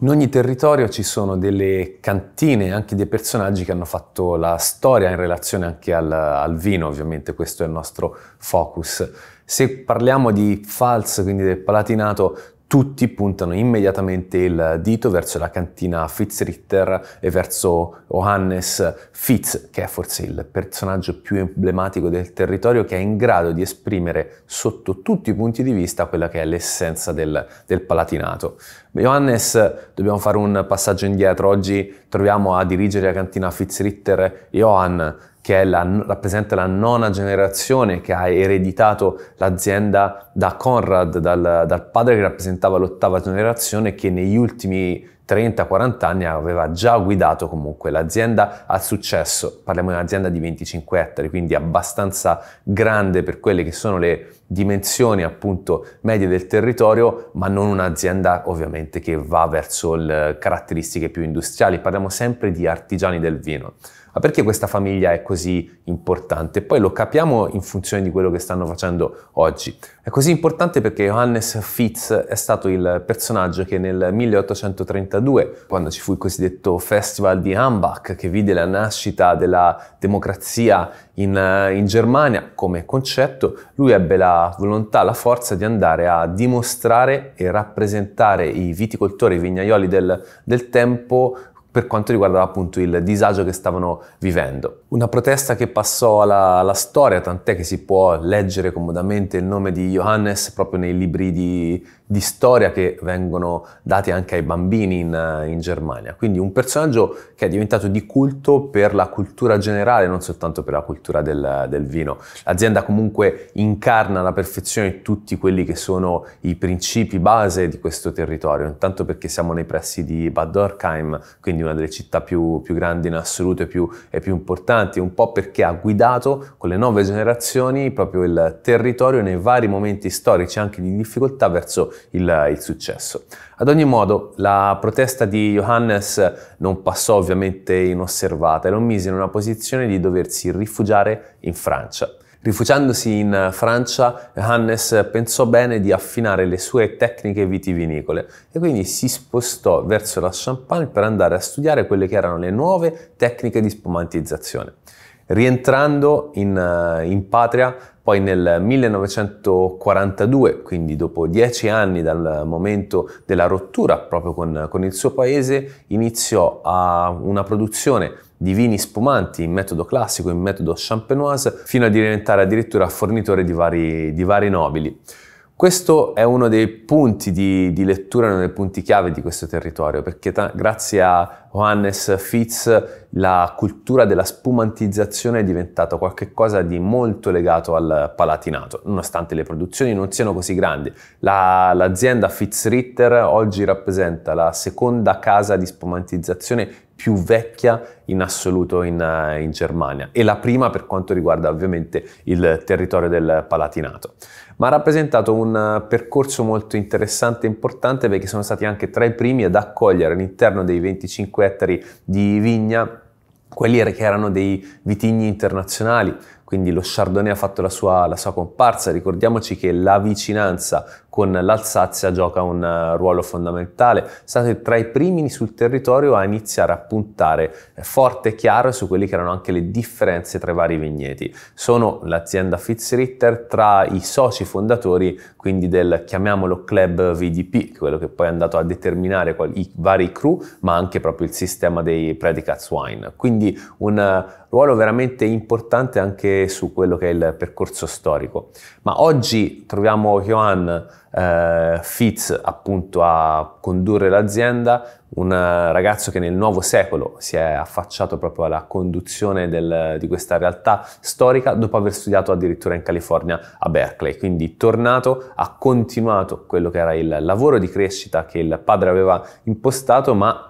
In ogni territorio ci sono delle cantine anche dei personaggi che hanno fatto la storia in relazione anche al, al vino, ovviamente questo è il nostro focus. Se parliamo di Pfalz, quindi del Palatinato, tutti puntano immediatamente il dito verso la cantina Fitzritter e verso Johannes Fitz, che è forse il personaggio più emblematico del territorio, che è in grado di esprimere sotto tutti i punti di vista quella che è l'essenza del, del Palatinato. Johannes, dobbiamo fare un passaggio indietro, oggi troviamo a dirigere la cantina Fitzritter Johann, che la, rappresenta la nona generazione che ha ereditato l'azienda da Conrad, dal, dal padre che rappresentava l'ottava generazione, che negli ultimi 30-40 anni aveva già guidato comunque l'azienda al successo. Parliamo di un'azienda di 25 ettari, quindi abbastanza grande per quelle che sono le dimensioni appunto medie del territorio, ma non un'azienda ovviamente che va verso le caratteristiche più industriali. Parliamo sempre di artigiani del vino ma perché questa famiglia è così importante? Poi lo capiamo in funzione di quello che stanno facendo oggi. È così importante perché Johannes Fitz è stato il personaggio che nel 1832, quando ci fu il cosiddetto Festival di Hambach, che vide la nascita della democrazia in, in Germania come concetto, lui ebbe la volontà, la forza di andare a dimostrare e rappresentare i viticoltori, i vignaioli del, del tempo per quanto riguardava appunto il disagio che stavano vivendo. Una protesta che passò alla, alla, storia, tant'è che si può leggere comodamente il nome di Johannes proprio nei libri di, di storia che vengono dati anche ai bambini in, in, Germania. Quindi un personaggio che è diventato di culto per la cultura generale, non soltanto per la cultura del, del vino. L'azienda comunque incarna alla perfezione tutti quelli che sono i principi base di questo territorio, intanto perché siamo nei pressi di Bad Dorkheim, quindi una delle città più, più grandi in assoluto e più, e più, importanti, un po' perché ha guidato con le nuove generazioni proprio il territorio nei vari momenti storici, anche di difficoltà, verso il, il successo. Ad ogni modo, la protesta di Johannes non passò ovviamente inosservata e lo mise in una posizione di doversi rifugiare in Francia. Rifugiandosi in Francia, Hannes pensò bene di affinare le sue tecniche vitivinicole e quindi si spostò verso la Champagne per andare a studiare quelle che erano le nuove tecniche di spumantizzazione. Rientrando in, eh, in patria, poi nel 1942, quindi dopo dieci anni dal momento della rottura proprio con, con il suo paese, iniziò una produzione di vini spumanti in metodo classico, in metodo champenoise, fino a diventare addirittura fornitore di vari, di vari nobili. Questo è uno dei punti di, di, lettura, uno dei punti chiave di questo territorio, perché ta- grazie a Johannes Fitz la cultura della spumantizzazione è diventata qualcosa di molto legato al palatinato, nonostante le produzioni non siano così grandi. La, l'azienda Fitz Ritter oggi rappresenta la seconda casa di spumantizzazione più vecchia in assoluto in, eh, in, Germania e la prima per quanto riguarda ovviamente il territorio del Palatinato. Ma ha rappresentato un eh, percorso molto interessante e importante perché sono stati anche tra i primi ad accogliere all'interno dei 25 ettari di vigna quelli che erano dei vitigni internazionali, quindi lo Chardonnay ha fatto la sua, la sua comparsa, ricordiamoci che la vicinanza con l'Alsazia gioca un eh, ruolo fondamentale, state tra i primi sul territorio a iniziare a puntare eh, forte e chiaro su quelle che erano anche le differenze tra i vari vigneti. Sono l'azienda Fitzritter tra i soci fondatori quindi del chiamiamolo club VDP, quello che poi è andato a determinare i vari crew, ma anche proprio il sistema dei Predicats wine. Quindi un eh, ruolo veramente importante anche su quello che è il percorso storico. Ma oggi troviamo Johan eh, Fitz appunto a condurre l'azienda, un ragazzo che nel nuovo secolo si è affacciato proprio alla conduzione del, di questa realtà storica dopo aver studiato addirittura in California a Berkeley. Quindi tornato ha continuato quello che era il lavoro di crescita che il padre aveva impostato ma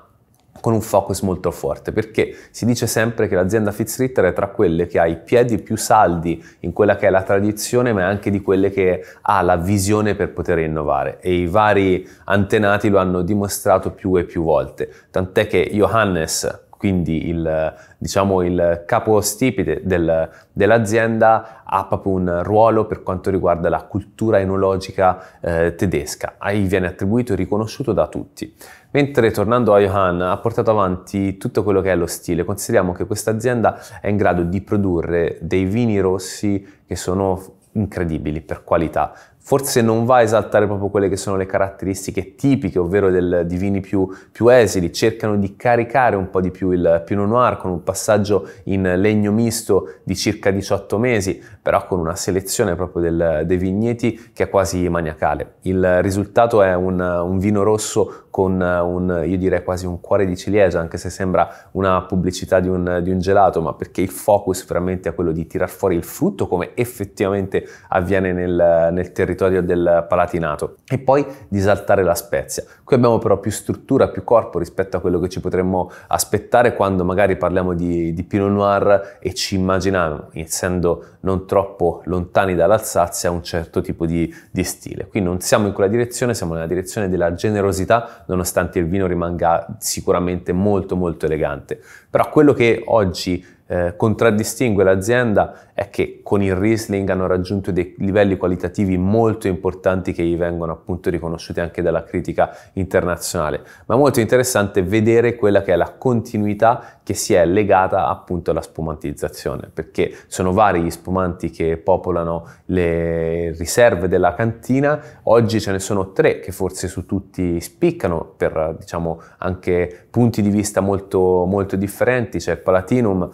con un focus molto forte, perché si dice sempre che l'azienda Fitzritter è tra quelle che ha i piedi più saldi in quella che è la tradizione, ma è anche di quelle che ha la visione per poter innovare e i vari antenati lo hanno dimostrato più e più volte, tant'è che Johannes quindi il, diciamo, il capostipite del, dell'azienda ha proprio un ruolo per quanto riguarda la cultura enologica eh, tedesca, gli viene attribuito e riconosciuto da tutti. Mentre tornando a Johan ha portato avanti tutto quello che è lo stile, consideriamo che questa azienda è in grado di produrre dei vini rossi che sono incredibili per qualità, forse non va a esaltare proprio quelle che sono le caratteristiche tipiche, ovvero del, di vini più, più, esili, cercano di caricare un po' di più il Pinot Noir con un passaggio in legno misto di circa 18 mesi, però con una selezione proprio del, dei vigneti che è quasi maniacale. Il risultato è un, un vino rosso con un, io direi quasi un cuore di ciliegia, anche se sembra una pubblicità di un, di un gelato, ma perché il focus veramente è quello di tirar fuori il frutto come effettivamente avviene nel, nel territorio territorio del Palatinato e poi di saltare la Spezia. Qui abbiamo però più struttura, più corpo rispetto a quello che ci potremmo aspettare quando magari parliamo di, di Pinot Noir e ci immaginiamo, essendo non troppo lontani dall'Alsazia, un certo tipo di, di stile. Qui non siamo in quella direzione, siamo nella direzione della generosità, nonostante il vino rimanga sicuramente molto molto elegante. Però quello che oggi eh, contraddistingue l'azienda è che con il Riesling hanno raggiunto dei livelli qualitativi molto importanti che gli vengono appunto riconosciuti anche dalla critica internazionale. Ma è molto interessante vedere quella che è la continuità che si è legata appunto alla spumantizzazione, perché sono vari gli spumanti che popolano le riserve della cantina, oggi ce ne sono tre che forse su tutti spiccano per diciamo anche punti di vista molto, molto differenti, c'è il Palatinum,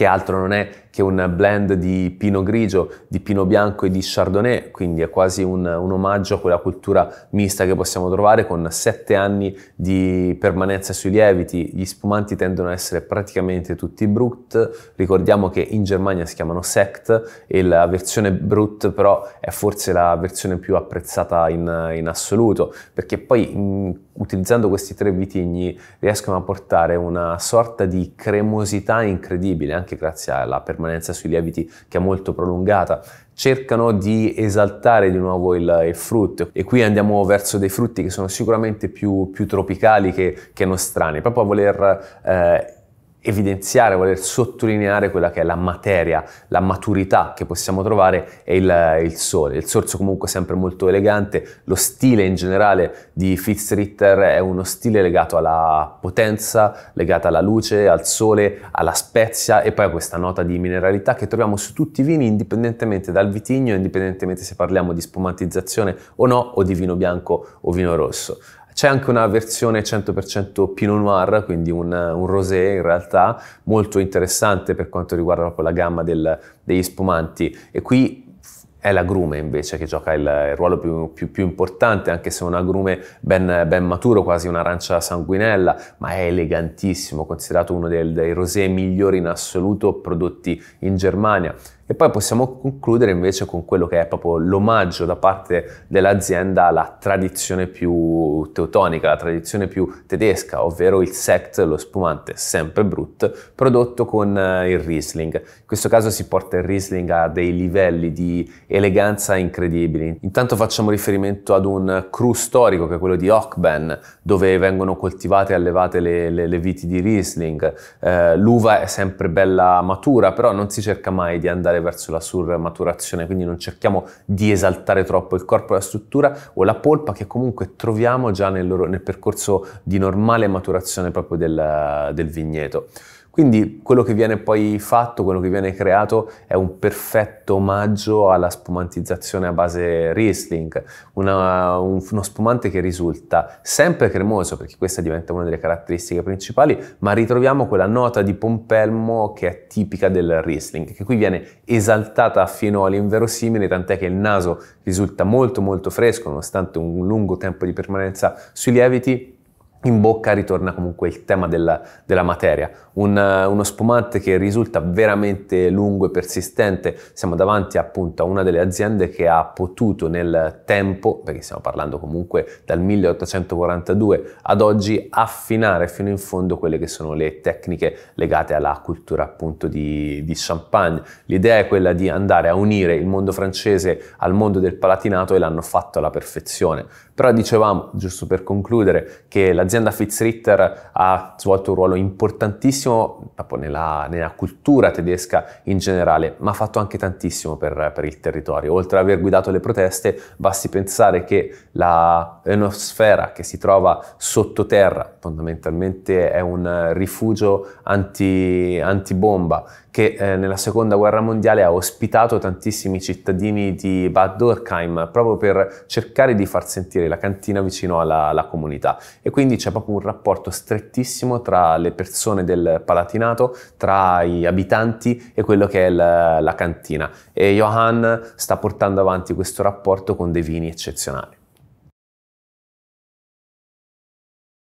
che altro non è che è un blend di pino grigio, di pino bianco e di chardonnay, quindi è quasi un, un omaggio a quella cultura mista che possiamo trovare con sette anni di permanenza sui lieviti. Gli spumanti tendono a essere praticamente tutti brut, ricordiamo che in Germania si chiamano sect e la versione brut però è forse la versione più apprezzata in, in assoluto, perché poi in, mm, utilizzando questi tre vitigni riescono a portare una sorta di cremosità incredibile anche grazie alla permanenza permanenza sui lieviti che è molto prolungata, cercano di esaltare di nuovo il, il, frutto e qui andiamo verso dei frutti che sono sicuramente più, più tropicali che, che strani, proprio a voler eh, evidenziare, voler sottolineare quella che è la materia, la maturità che possiamo trovare è il, il, sole. Il sorso comunque sempre molto elegante, lo stile in generale di Fitzritter è uno stile legato alla potenza, legato alla luce, al sole, alla spezia e poi a questa nota di mineralità che troviamo su tutti i vini indipendentemente dal vitigno, indipendentemente se parliamo di spumatizzazione o no o di vino bianco o vino rosso. C'è anche una versione 100% Pinot Noir, quindi un, un, rosé in realtà, molto interessante per quanto riguarda proprio la gamma del, degli spumanti. E qui è l'agrume invece che gioca il, il ruolo più, più, più, importante, anche se è un agrume ben, ben, maturo, quasi un'arancia sanguinella, ma è elegantissimo, considerato uno dei, dei rosé migliori in assoluto prodotti in Germania. E poi possiamo concludere invece con quello che è proprio l'omaggio da parte dell'azienda alla tradizione più teutonica, la tradizione più tedesca, ovvero il sect, lo spumante sempre brut, prodotto con eh, il Riesling. In questo caso si porta il Riesling a dei livelli di eleganza incredibili. Intanto facciamo riferimento ad un cru storico che è quello di Ockben, dove vengono coltivate e allevate le, le, le viti di Riesling. Eh, l'uva è sempre bella matura, però non si cerca mai di andare verso la surmaturazione, quindi non cerchiamo di esaltare troppo il corpo, la struttura o la polpa che comunque troviamo già nel, loro, nel percorso di normale maturazione proprio del, del vigneto. Quindi quello che viene poi fatto, quello che viene creato è un perfetto omaggio alla spumantizzazione a base Riesling, una, un, uno spumante che risulta sempre cremoso, perché questa diventa una delle caratteristiche principali, ma ritroviamo quella nota di pompelmo che è tipica del Riesling, che qui viene esaltata fino all'inverosimile, tant'è che il naso risulta molto molto fresco, nonostante un lungo tempo di permanenza sui lieviti, in bocca ritorna comunque il tema della, della materia, Un, eh, uno spumante che risulta veramente lungo e persistente, siamo davanti appunto a una delle aziende che ha potuto nel tempo, perché stiamo parlando comunque dal 1842 ad oggi, affinare fino in fondo quelle che sono le tecniche legate alla cultura appunto di, di Champagne. L'idea è quella di andare a unire il mondo francese al mondo del Palatinato e l'hanno fatto alla perfezione però dicevamo, giusto per concludere, che l'azienda Fitzritter ha svolto un ruolo importantissimo nella, nella, cultura tedesca in generale, ma ha fatto anche tantissimo per, per il territorio. Oltre ad aver guidato le proteste, basti pensare che la enosfera che si trova sottoterra, fondamentalmente è un rifugio anti, antibomba, che eh, nella seconda guerra mondiale ha ospitato tantissimi cittadini di Bad Dorkheim proprio per cercare di far sentire la cantina vicino alla, alla comunità e quindi c'è proprio un rapporto strettissimo tra le persone del Palatinato, tra gli abitanti e quello che è la, la cantina e Johan sta portando avanti questo rapporto con dei vini eccezionali.